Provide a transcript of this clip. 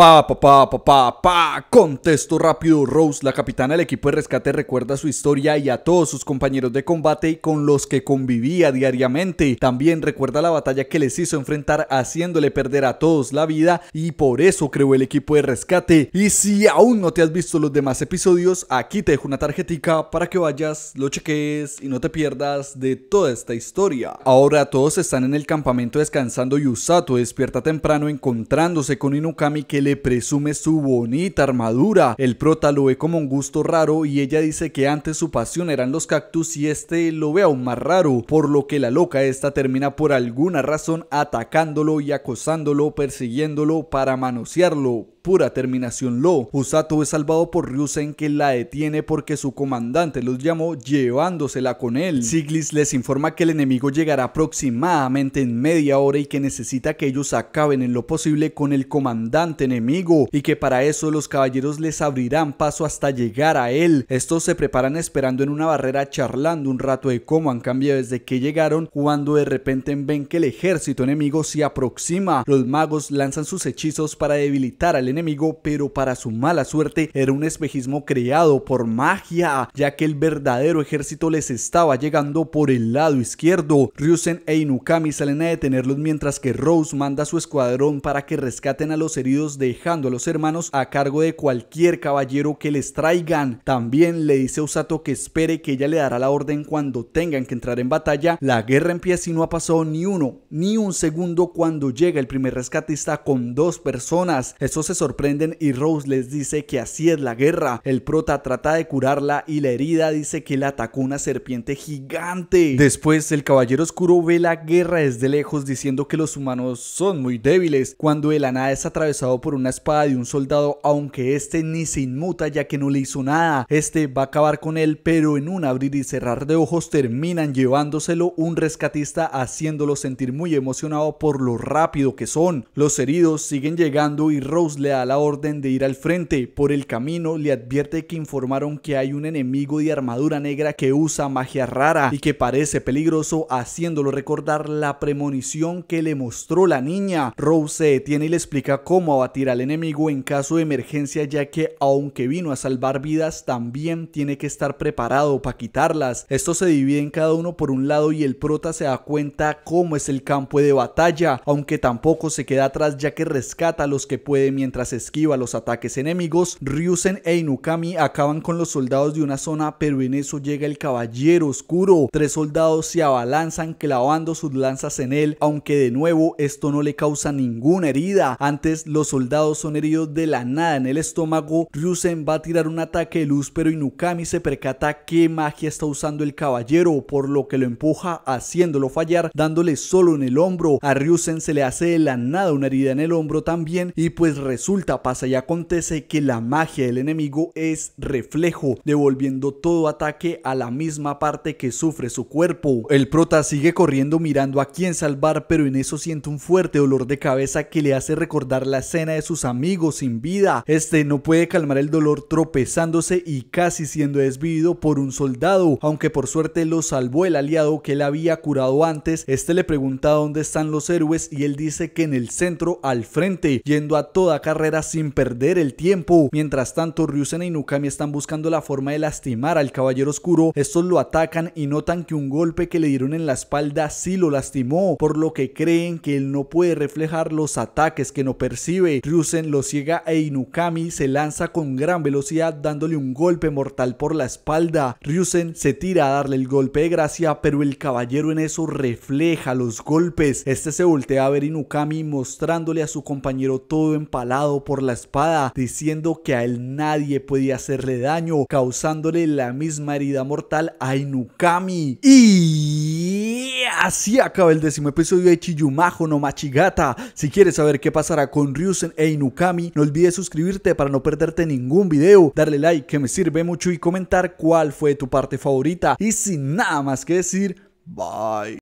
Pa, pa, pa, pa, pa, pa, contesto rápido. Rose, la capitana del equipo de rescate, recuerda su historia y a todos sus compañeros de combate con los que convivía diariamente. También recuerda la batalla que les hizo enfrentar haciéndole perder a todos la vida y por eso creó el equipo de rescate. Y si aún no te has visto los demás episodios, aquí te dejo una tarjetica para que vayas, lo cheques y no te pierdas de toda esta historia. Ahora todos están en el campamento descansando y Usato despierta temprano encontrándose con Inukami que le presume su bonita armadura. El prota lo ve como un gusto raro y ella dice que antes su pasión eran los cactus y este lo ve aún más raro, por lo que la loca esta termina por alguna razón atacándolo y acosándolo, persiguiéndolo para manosearlo, pura terminación lo. Usato es salvado por Ryusen que la detiene porque su comandante los llamó llevándosela con él. Siglis les informa que el enemigo llegará aproximadamente en media hora y que necesita que ellos acaben en lo posible con el comandante enemigo y que para eso los caballeros les abrirán paso hasta llegar a él. Estos se preparan esperando en una barrera charlando un rato de cómo han cambiado desde que llegaron cuando de repente ven que el ejército enemigo se aproxima. Los magos lanzan sus hechizos para debilitar al enemigo, pero para su mala suerte era un espejismo creado por magia, ya que el verdadero ejército les estaba llegando por el lado izquierdo. Ryusen e Inukami salen a detenerlos mientras que Rose manda su escuadrón para que rescaten a los heridos dejando a los hermanos a cargo de cualquier caballero que les traigan. También le dice a Usato que espere que ella le dará la orden cuando tengan que entrar en batalla. La guerra empieza y no ha pasado ni uno, ni un segundo cuando llega el primer rescatista con dos personas. Eso se sorprenden y Rose les dice que así es la guerra. El prota trata de curarla y la herida dice que la atacó una serpiente gigante. Después el caballero oscuro ve la guerra desde lejos diciendo que los humanos son muy débiles. Cuando el aná es atravesado por una espada de un soldado aunque este ni se inmuta ya que no le hizo nada. Este va a acabar con él pero en un abrir y cerrar de ojos terminan llevándoselo un rescatista haciéndolo sentir muy emocionado por lo rápido que son. Los heridos siguen llegando y Rose le da la orden de ir al frente. Por el camino le advierte que informaron que hay un enemigo de armadura negra que usa magia rara y que parece peligroso haciéndolo recordar la premonición que le mostró la niña. Rose se detiene y le explica cómo abatir al enemigo en caso de emergencia ya que aunque vino a salvar vidas también tiene que estar preparado para quitarlas. Esto se divide en cada uno por un lado y el prota se da cuenta cómo es el campo de batalla, aunque tampoco se queda atrás ya que rescata a los que puede mientras Mientras esquiva los ataques enemigos, Ryusen e Inukami acaban con los soldados de una zona, pero en eso llega el Caballero Oscuro. Tres soldados se abalanzan clavando sus lanzas en él, aunque de nuevo esto no le causa ninguna herida. Antes los soldados son heridos de la nada en el estómago. Ryusen va a tirar un ataque de luz, pero Inukami se percata qué magia está usando el caballero, por lo que lo empuja haciéndolo fallar, dándole solo en el hombro. A Ryusen se le hace de la nada una herida en el hombro también y pues resulta pasa y acontece que la magia del enemigo es reflejo, devolviendo todo ataque a la misma parte que sufre su cuerpo. El prota sigue corriendo mirando a quién salvar, pero en eso siente un fuerte dolor de cabeza que le hace recordar la escena de sus amigos sin vida. Este no puede calmar el dolor tropezándose y casi siendo desvivido por un soldado, aunque por suerte lo salvó el aliado que le había curado antes. Este le pregunta dónde están los héroes y él dice que en el centro al frente, yendo a toda carrera sin perder el tiempo. Mientras tanto, Ryusen e Inukami están buscando la forma de lastimar al Caballero Oscuro. Estos lo atacan y notan que un golpe que le dieron en la espalda sí lo lastimó, por lo que creen que él no puede reflejar los ataques que no percibe. Ryusen lo ciega e Inukami se lanza con gran velocidad dándole un golpe mortal por la espalda. Ryusen se tira a darle el golpe de gracia, pero el caballero en eso refleja los golpes. Este se voltea a ver Inukami mostrándole a su compañero todo empalado por la espada, diciendo que a él nadie podía hacerle daño, causándole la misma herida mortal a Inukami. Y así acaba el décimo episodio de Chiyumajo no Machigata. Si quieres saber qué pasará con Ryusen e Inukami, no olvides suscribirte para no perderte ningún video, darle like que me sirve mucho y comentar cuál fue tu parte favorita. Y sin nada más que decir, bye.